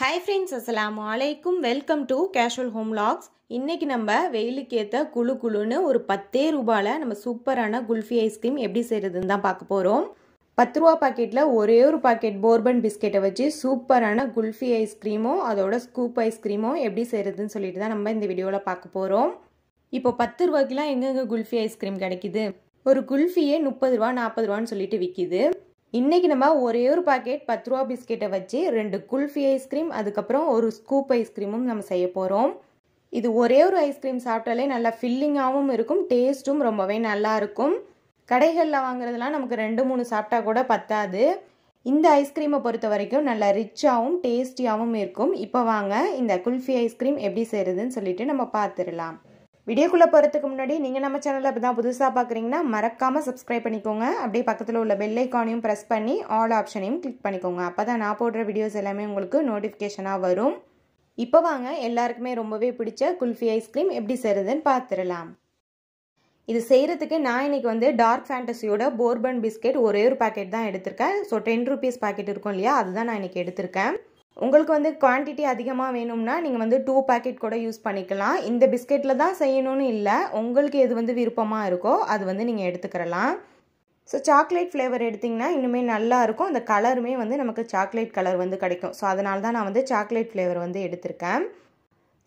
hi friends அஸ்லாம் வலைக்கும் welcome to casual home logs இன்றைக்கி நம்ம வெயிலுக்கு ஏற்ற குழு குழுன்னு ஒரு பத்தே ரூபாயில் நம்ம சூப்பரான குல்ஃபி ஐஸ்கிரீம் எப்படி செய்கிறதுன்னு தான் பார்க்க போகிறோம் பத்து ரூபா பாக்கெட்டில் ஒரே ஒரு பாக்கெட் போர்பன் பிஸ்கெட்டை வச்சு சூப்பரான குல்ஃபி ஐஸ்கிரீமும் அதோட ஸ்கூப் ஐஸ்கிரீமும் எப்படி செய்கிறதுன்னு சொல்லிட்டு தான் நம்ம இந்த வீடியோவில் பார்க்க போகிறோம் இப்போ பத்து ரூபாய்க்குலாம் எங்கெங்கே குல்ஃபி ஐஸ்கிரீம் கிடைக்கிது ஒரு குல்ஃபியே முப்பது ரூபா நாற்பது ரூபான்னு சொல்லிட்டு விற்கிது இன்றைக்கி நம்ம ஒரே ஒரு பாக்கெட் பத்து ரூபா பிஸ்கெட்டை வச்சு ரெண்டு குல்ஃபி ஐஸ்கிரீம் அதுக்கப்புறம் ஒரு ஸ்கூப் ஐஸ்கிரீமும் நம்ம செய்ய போகிறோம் இது ஒரே ஒரு ஐஸ்கிரீம் சாப்பிட்டாலே நல்லா ஃபில்லிங்காகவும் இருக்கும் டேஸ்ட்டும் ரொம்பவே நல்லா இருக்கும் கடைகளில் வாங்குறதுலாம் நமக்கு ரெண்டு மூணு சாப்பிட்டா கூட பத்தாது இந்த ஐஸ்கிரீமை பொறுத்த வரைக்கும் நல்லா ரிச்சாகவும் டேஸ்டியாகவும் இருக்கும் இப்போ வாங்க இந்த குல்ஃபி ஐஸ்கிரீம் எப்படி செய்கிறதுன்னு சொல்லிட்டு நம்ம பார்த்துடலாம் வீடியோக்குள்ளே போகிறதுக்கு முன்னாடி நீங்கள் நம்ம சேனலில் இப்போ தான் புதுசாக பார்க்குறீங்கன்னா மறக்காமல் சப்ஸ்கிரைப் பண்ணிக்கோங்க அப்படியே பக்கத்தில் உள்ள பெல்லைக்கானையும் ப்ரெஸ் பண்ணி ஆல் ஆப்ஷனையும் கிளிக் பண்ணிக்கோங்க அப்போ தான் நான் போடுற வீடியோஸ் எல்லாமே உங்களுக்கு நோட்டிஃபிகேஷனாக வரும் இப்போ வாங்க எல்லாருக்குமே ரொம்பவே பிடிச்ச குல்ஃபி ஐஸ்கிரீம் எப்படி செய்கிறதுன்னு பார்த்துடலாம் இது செய்கிறதுக்கு நான் இன்றைக்கி வந்து டார்க் ஃபேண்டசியோட போர்பன் பிஸ்கெட் ஒரே ஒரு பேக்கெட் தான் எடுத்திருக்கேன் ஸோ டென் ருபீஸ் பேக்கெட் இருக்கும் இல்லையா அதுதான் நான் இன்றைக்கி எடுத்திருக்கேன் உங்களுக்கு வந்து குவான்டிட்டி அதிகமாக வேணும்னா நீங்கள் வந்து டூ பேக்கெட் கூட யூஸ் பண்ணிக்கலாம் இந்த பிஸ்கெட்டில் தான் செய்யணும்னு இல்லை உங்களுக்கு எது வந்து விருப்பமாக இருக்கோ அது வந்து நீங்கள் எடுத்துக்கிறலாம் ஸோ சாக்லேட் ஃப்ளேவர் எடுத்திங்கன்னா இன்னுமே நல்லாயிருக்கும் அந்த கலருமே வந்து நமக்கு சாக்லேட் கலர் வந்து கிடைக்கும் ஸோ அதனால தான் நான் வந்து சாக்லேட் ஃப்ளேவர் வந்து எடுத்திருக்கேன்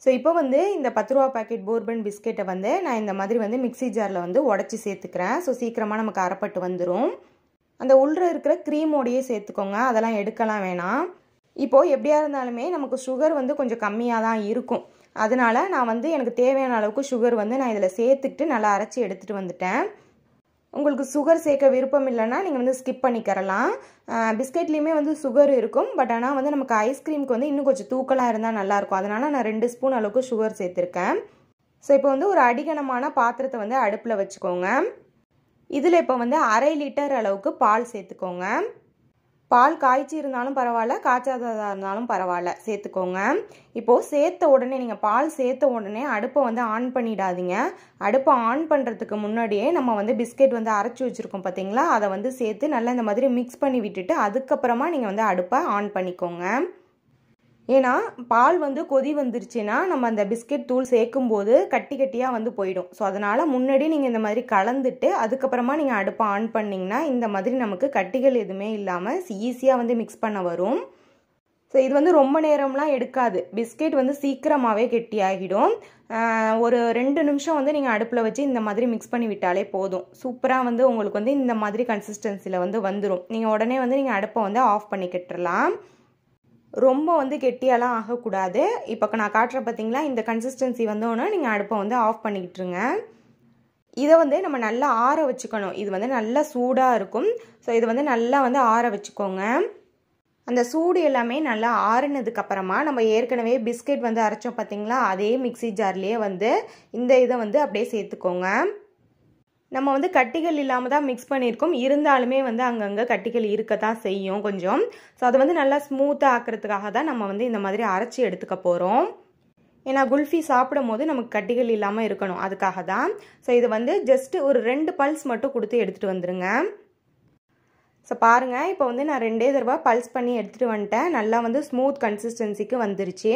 ஸோ இப்போ வந்து இந்த பத்து ரூபா பாக்கெட் போர்பன் பிஸ்கெட்டை வந்து நான் இந்த மாதிரி வந்து மிக்சி ஜாரில் வந்து உடச்சி சேர்த்துக்கிறேன் ஸோ சீக்கிரமாக நமக்கு அறப்பட்டு வந்துடும் அந்த உள்ளே இருக்கிற க்ரீமோடையே சேர்த்துக்கோங்க அதெல்லாம் எடுக்கலாம் வேணாம் இப்போது எப்படியா இருந்தாலுமே நமக்கு சுகர் வந்து கொஞ்சம் கம்மியாக தான் இருக்கும் அதனால் நான் வந்து எனக்கு தேவையான அளவுக்கு சுகர் வந்து நான் இதில் சேர்த்துக்கிட்டு நல்லா அரைச்சி எடுத்துகிட்டு வந்துட்டேன் உங்களுக்கு சுகர் சேர்க்க விருப்பம் இல்லைன்னா நீங்கள் வந்து ஸ்கிப் பண்ணிக்கரலாம் பிஸ்கெட்லேயுமே வந்து சுகர் இருக்கும் பட் ஆனால் வந்து நமக்கு ஐஸ்கிரீமுக்கு வந்து இன்னும் கொஞ்சம் தூக்கலாக இருந்தால் நல்லாயிருக்கும் அதனால் நான் ரெண்டு ஸ்பூன் அளவுக்கு சுகர் சேர்த்துருக்கேன் ஸோ இப்போ வந்து ஒரு அடிகனமான பாத்திரத்தை வந்து அடுப்பில் வச்சுக்கோங்க இதில் இப்போ வந்து அரை லிட்டர் அளவுக்கு பால் சேர்த்துக்கோங்க பால் காய்ச்சி இருந்தாலும் பரவாயில்ல காய்ச்சாததாக இருந்தாலும் பரவாயில்ல சேர்த்துக்கோங்க இப்போது சேர்த்த உடனே நீங்கள் பால் சேர்த்த உடனே அடுப்பை வந்து ஆன் பண்ணிடாதீங்க அடுப்பை ஆன் பண்ணுறதுக்கு முன்னாடியே நம்ம வந்து பிஸ்கெட் வந்து அரைச்சி வச்சுருக்கோம் பார்த்தீங்களா அதை வந்து சேர்த்து நல்லா இந்த மாதிரி மிக்ஸ் பண்ணி விட்டுட்டு அதுக்கப்புறமா நீங்கள் வந்து அடுப்பை ஆன் பண்ணிக்கோங்க ஏன்னா பால் வந்து கொதி வந்துருச்சுன்னா நம்ம அந்த பிஸ்கெட் தூள் சேர்க்கும் போது கட்டி கட்டியாக வந்து போயிடும் ஸோ அதனால் முன்னாடி நீங்கள் இந்த மாதிரி கலந்துட்டு அதுக்கப்புறமா நீங்கள் அடுப்பை ஆன் பண்ணிங்கன்னா இந்த மாதிரி நமக்கு கட்டிகள் எதுவுமே இல்லாமல் ஈஸியாக வந்து மிக்ஸ் பண்ண வரும் ஸோ இது வந்து ரொம்ப நேரம்லாம் எடுக்காது பிஸ்கெட் வந்து சீக்கிரமாகவே கெட்டியாகிடும் ஒரு ரெண்டு நிமிஷம் வந்து நீங்கள் அடுப்பில் வச்சு இந்த மாதிரி மிக்ஸ் பண்ணி விட்டாலே போதும் சூப்பராக வந்து உங்களுக்கு வந்து இந்த மாதிரி கன்சிஸ்டன்சியில் வந்து வந்துடும் நீங்கள் உடனே வந்து நீங்கள் அடுப்பை வந்து ஆஃப் பண்ணி பண்ணிக்கிட்டுலாம் ரொம்ப வந்து கெட்டியாலாம் ஆகக்கூடாது இப்போ நான் காட்டுற பார்த்தீங்களா இந்த கன்சிஸ்டன்சி வந்தோன்னே நீங்கள் அடுப்பை வந்து ஆஃப் பண்ணிக்கிட்டுருங்க இதை வந்து நம்ம நல்லா ஆற வச்சுக்கணும் இது வந்து நல்லா சூடாக இருக்கும் ஸோ இது வந்து நல்லா வந்து ஆற வச்சுக்கோங்க அந்த சூடு எல்லாமே நல்லா ஆறுனதுக்கப்புறமா நம்ம ஏற்கனவே பிஸ்கெட் வந்து அரைச்சோம் பார்த்தீங்களா அதே மிக்சி ஜார்லேயே வந்து இந்த இதை வந்து அப்படியே சேர்த்துக்கோங்க நம்ம வந்து கட்டிகள் இல்லாமல் தான் மிக்ஸ் பண்ணியிருக்கோம் இருந்தாலுமே வந்து அங்கங்கே கட்டிகள் இருக்க தான் செய்யும் கொஞ்சம் ஸோ அதை வந்து நல்லா ஸ்மூத்தாக ஆக்கிறதுக்காக தான் நம்ம வந்து இந்த மாதிரி அரைச்சி எடுத்துக்க போகிறோம் ஏன்னா குல்ஃபி சாப்பிடும் போது நமக்கு கட்டிகள் இல்லாமல் இருக்கணும் அதுக்காக தான் ஸோ இது வந்து ஜஸ்ட்டு ஒரு ரெண்டு பல்ஸ் மட்டும் கொடுத்து எடுத்துகிட்டு வந்துடுங்க ஸோ பாருங்கள் இப்போ வந்து நான் ரெண்டே தடவை பல்ஸ் பண்ணி எடுத்துகிட்டு வந்துட்டேன் நல்லா வந்து ஸ்மூத் கன்சிஸ்டன்சிக்கு வந்துருச்சு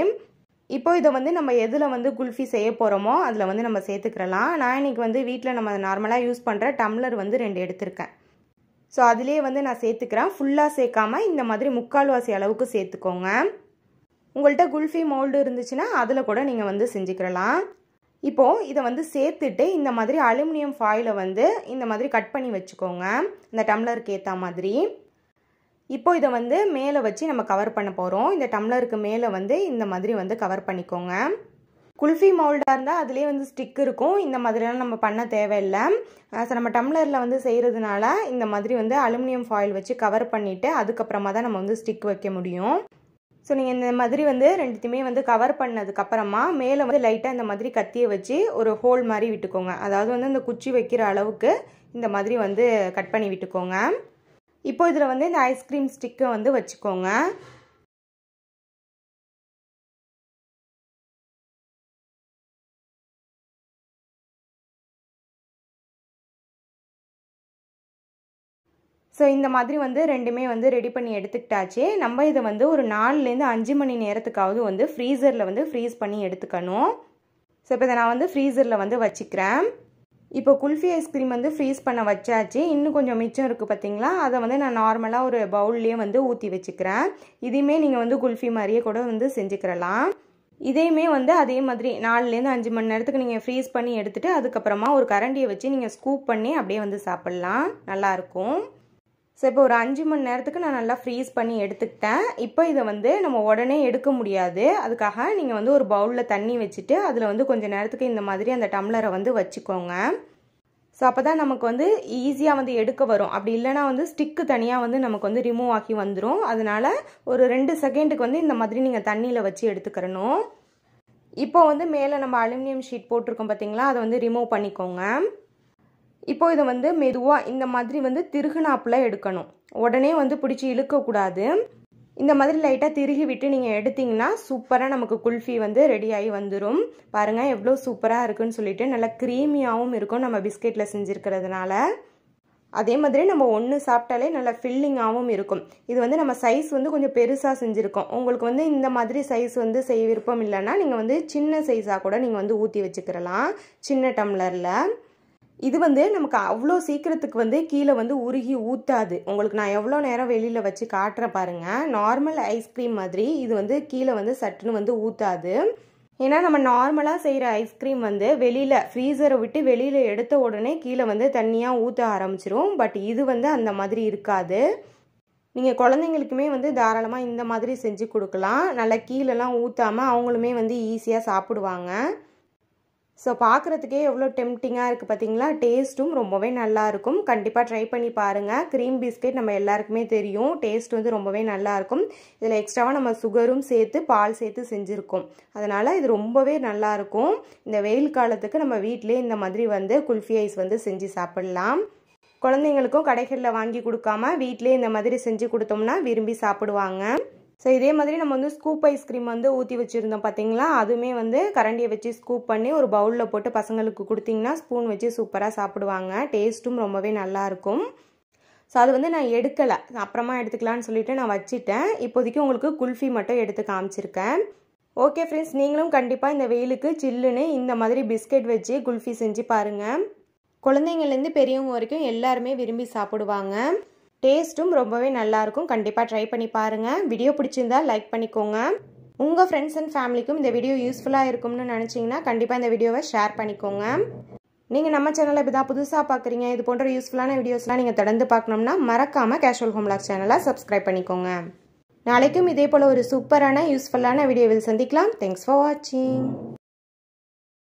இப்போ இதை வந்து நம்ம எதில் வந்து குல்ஃபி செய்ய போகிறோமோ அதில் வந்து நம்ம சேர்த்துக்கிறலாம் நான் இன்றைக்கி வந்து வீட்டில் நம்ம நார்மலாக யூஸ் பண்ணுற டம்ளர் வந்து ரெண்டு எடுத்திருக்கேன் ஸோ அதிலே வந்து நான் சேர்த்துக்கிறேன் ஃபுல்லாக சேர்க்காமல் இந்த மாதிரி முக்கால்வாசி அளவுக்கு சேர்த்துக்கோங்க உங்கள்கிட்ட குல்ஃபி மோல்டு இருந்துச்சுன்னா அதில் கூட நீங்கள் வந்து செஞ்சுக்கிறலாம் இப்போது இதை வந்து சேர்த்துட்டு இந்த மாதிரி அலுமினியம் ஃபாயிலை வந்து இந்த மாதிரி கட் பண்ணி வச்சுக்கோங்க இந்த டம்ளருக்கு ஏற்ற மாதிரி இப்போ இதை வந்து மேலே வச்சு நம்ம கவர் பண்ண போகிறோம் இந்த டம்ளருக்கு மேலே வந்து இந்த மாதிரி வந்து கவர் பண்ணிக்கோங்க குல்ஃபி மவுல்டாக இருந்தால் அதுலேயே வந்து ஸ்டிக் இருக்கும் இந்த மாதிரிலாம் நம்ம பண்ண தேவையில்லை ஸோ நம்ம டம்ளரில் வந்து செய்கிறதுனால இந்த மாதிரி வந்து அலுமினியம் ஃபாயில் வச்சு கவர் பண்ணிவிட்டு அதுக்கப்புறமா தான் நம்ம வந்து ஸ்டிக் வைக்க முடியும் ஸோ நீங்கள் இந்த மாதிரி வந்து ரெண்டுத்தையுமே வந்து கவர் பண்ணதுக்கப்புறமா மேலே வந்து லைட்டாக இந்த மாதிரி கத்தியை வச்சு ஒரு ஹோல் மாதிரி விட்டுக்கோங்க அதாவது வந்து அந்த குச்சி வைக்கிற அளவுக்கு இந்த மாதிரி வந்து கட் பண்ணி விட்டுக்கோங்க இப்போ இதில் வந்து இந்த ஐஸ்கிரீம் ஸ்டிக்கை வந்து வச்சுக்கோங்க ஸோ இந்த மாதிரி வந்து ரெண்டுமே வந்து ரெடி பண்ணி எடுத்துக்கிட்டாச்சு நம்ம இதை வந்து ஒரு நாலுலேருந்து அஞ்சு மணி நேரத்துக்காவது வந்து ஃப்ரீசரில் வந்து ஃப்ரீஸ் பண்ணி எடுத்துக்கணும் ஸோ இப்போ இதை நான் வந்து ஃப்ரீசரில் வந்து வச்சுக்கிறேன் இப்போ குல்ஃபி ஐஸ்கிரீம் வந்து ஃப்ரீஸ் பண்ண வச்சாச்சு இன்னும் கொஞ்சம் மிச்சம் இருக்குது பார்த்தீங்களா அதை வந்து நான் நார்மலாக ஒரு பவுல்லையே வந்து ஊற்றி வச்சுக்கிறேன் இதையுமே நீங்கள் வந்து குல்ஃபி மாதிரியே கூட வந்து செஞ்சுக்கிறலாம் இதையுமே வந்து அதே மாதிரி நாலுலேருந்து அஞ்சு மணி நேரத்துக்கு நீங்கள் ஃப்ரீஸ் பண்ணி எடுத்துகிட்டு அதுக்கப்புறமா ஒரு கரண்டியை வச்சு நீங்கள் ஸ்கூப் பண்ணி அப்படியே வந்து சாப்பிட்லாம் நல்லாயிருக்கும் ஸோ இப்போ ஒரு அஞ்சு மணி நேரத்துக்கு நான் நல்லா ஃப்ரீஸ் பண்ணி எடுத்துக்கிட்டேன் இப்போ இதை வந்து நம்ம உடனே எடுக்க முடியாது அதுக்காக நீங்கள் வந்து ஒரு பவுலில் தண்ணி வச்சுட்டு அதில் வந்து கொஞ்சம் நேரத்துக்கு இந்த மாதிரி அந்த டம்ளரை வந்து வச்சுக்கோங்க ஸோ அப்போ தான் நமக்கு வந்து ஈஸியாக வந்து எடுக்க வரும் அப்படி இல்லைனா வந்து ஸ்டிக்கு தனியாக வந்து நமக்கு வந்து ரிமூவ் ஆக்கி வந்துடும் அதனால் ஒரு ரெண்டு செகண்டுக்கு வந்து இந்த மாதிரி நீங்கள் தண்ணியில் வச்சு எடுத்துக்கிறணும் இப்போ வந்து மேலே நம்ம அலுமினியம் ஷீட் போட்டிருக்கோம் பார்த்தீங்களா அதை வந்து ரிமூவ் பண்ணிக்கோங்க இப்போது இதை வந்து மெதுவாக இந்த மாதிரி வந்து திருகுனாப்பில் எடுக்கணும் உடனே வந்து பிடிச்சி இழுக்கக்கூடாது இந்த மாதிரி லைட்டாக திருகி விட்டு நீங்கள் எடுத்திங்கன்னா சூப்பராக நமக்கு குல்ஃபி வந்து ரெடி ஆகி வந்துடும் பாருங்கள் எவ்வளோ சூப்பராக இருக்குன்னு சொல்லிட்டு நல்லா க்ரீமியாகவும் இருக்கும் நம்ம பிஸ்கெட்டில் செஞ்சுருக்கிறதுனால அதே மாதிரி நம்ம ஒன்று சாப்பிட்டாலே நல்லா ஃபில்லிங்காகவும் இருக்கும் இது வந்து நம்ம சைஸ் வந்து கொஞ்சம் பெருசாக செஞ்சுருக்கோம் உங்களுக்கு வந்து இந்த மாதிரி சைஸ் வந்து செய்ய விருப்பம் இல்லைன்னா நீங்கள் வந்து சின்ன சைஸாக கூட நீங்கள் வந்து ஊற்றி வச்சுக்கிறலாம் சின்ன டம்ளரில் இது வந்து நமக்கு அவ்வளோ சீக்கிரத்துக்கு வந்து கீழே வந்து உருகி ஊற்றாது உங்களுக்கு நான் எவ்வளோ நேரம் வெளியில் வச்சு காட்டுற பாருங்கள் நார்மல் ஐஸ்கிரீம் மாதிரி இது வந்து கீழே வந்து சட்டுன்னு வந்து ஊற்றாது ஏன்னா நம்ம நார்மலாக செய்கிற ஐஸ்கிரீம் வந்து வெளியில் ஃப்ரீசரை விட்டு வெளியில் எடுத்த உடனே கீழே வந்து தண்ணியாக ஊற்ற ஆரம்பிச்சிரும் பட் இது வந்து அந்த மாதிரி இருக்காது நீங்கள் குழந்தைங்களுக்குமே வந்து தாராளமாக இந்த மாதிரி செஞ்சு கொடுக்கலாம் நல்லா கீழெல்லாம் ஊற்றாமல் அவங்களுமே வந்து ஈஸியாக சாப்பிடுவாங்க ஸோ பார்க்குறதுக்கே எவ்வளோ டெம்டிங்காக இருக்குது பார்த்தீங்களா டேஸ்ட்டும் ரொம்பவே நல்லாயிருக்கும் கண்டிப்பாக ட்ரை பண்ணி பாருங்கள் க்ரீம் பிஸ்கெட் நம்ம எல்லாருக்குமே தெரியும் டேஸ்ட் வந்து ரொம்பவே நல்லாயிருக்கும் இதில் எக்ஸ்ட்ராவாக நம்ம சுகரும் சேர்த்து பால் சேர்த்து செஞ்சுருக்கோம் அதனால் இது ரொம்பவே நல்லாயிருக்கும் இந்த வெயில் காலத்துக்கு நம்ம வீட்டிலே இந்த மாதிரி வந்து குல்ஃபி ஐஸ் வந்து செஞ்சு சாப்பிட்லாம் குழந்தைங்களுக்கும் கடைகளில் வாங்கி கொடுக்காம வீட்டிலே இந்த மாதிரி செஞ்சு கொடுத்தோம்னா விரும்பி சாப்பிடுவாங்க ஸோ இதே மாதிரி நம்ம வந்து ஸ்கூப் ஐஸ்கிரீம் வந்து ஊற்றி வச்சுருந்தோம் பார்த்தீங்களா அதுவுமே வந்து கரண்டியை வச்சு ஸ்கூப் பண்ணி ஒரு பவுலில் போட்டு பசங்களுக்கு கொடுத்தீங்கன்னா ஸ்பூன் வச்சு சூப்பராக சாப்பிடுவாங்க டேஸ்ட்டும் ரொம்பவே நல்லாயிருக்கும் ஸோ அது வந்து நான் எடுக்கலை அப்புறமா எடுத்துக்கலான்னு சொல்லிட்டு நான் வச்சுட்டேன் இப்போதைக்கு உங்களுக்கு குல்ஃபி மட்டும் எடுத்து காமிச்சிருக்கேன் ஓகே ஃப்ரெண்ட்ஸ் நீங்களும் கண்டிப்பாக இந்த வெயிலுக்கு சில்லுன்னு இந்த மாதிரி பிஸ்கெட் வச்சு குல்ஃபி செஞ்சு பாருங்கள் குழந்தைங்கள்லேருந்து பெரியவங்க வரைக்கும் எல்லாருமே விரும்பி சாப்பிடுவாங்க டேஸ்ட்டும் ரொம்பவே நல்லாயிருக்கும் கண்டிப்பாக ட்ரை பண்ணி பாருங்கள் வீடியோ பிடிச்சிருந்தா லைக் பண்ணிக்கோங்க உங்கள் ஃப்ரெண்ட்ஸ் அண்ட் ஃபேமிலிக்கும் இந்த வீடியோ யூஸ்ஃபுல்லாக இருக்கும்னு நினச்சிங்கன்னா கண்டிப்பாக இந்த வீடியோவை ஷேர் பண்ணிக்கோங்க நீங்கள் நம்ம சேனலில் இப்போ தான் புதுசாக பார்க்குறீங்க இது போன்ற யூஸ்ஃபுல்லான வீடியோஸ்லாம் நீங்கள் தொடர்ந்து பார்க்கணும்னா மறக்காமல் கேஷுவல் ஹோம்லாக் சேனலை சப்ஸ்கிரைப் பண்ணிக்கோங்க நாளைக்கும் இதே போல் ஒரு சூப்பரான யூஸ்ஃபுல்லான வீடியோவில் சந்திக்கலாம் தேங்க்ஸ் ஃபார் வாட்சிங்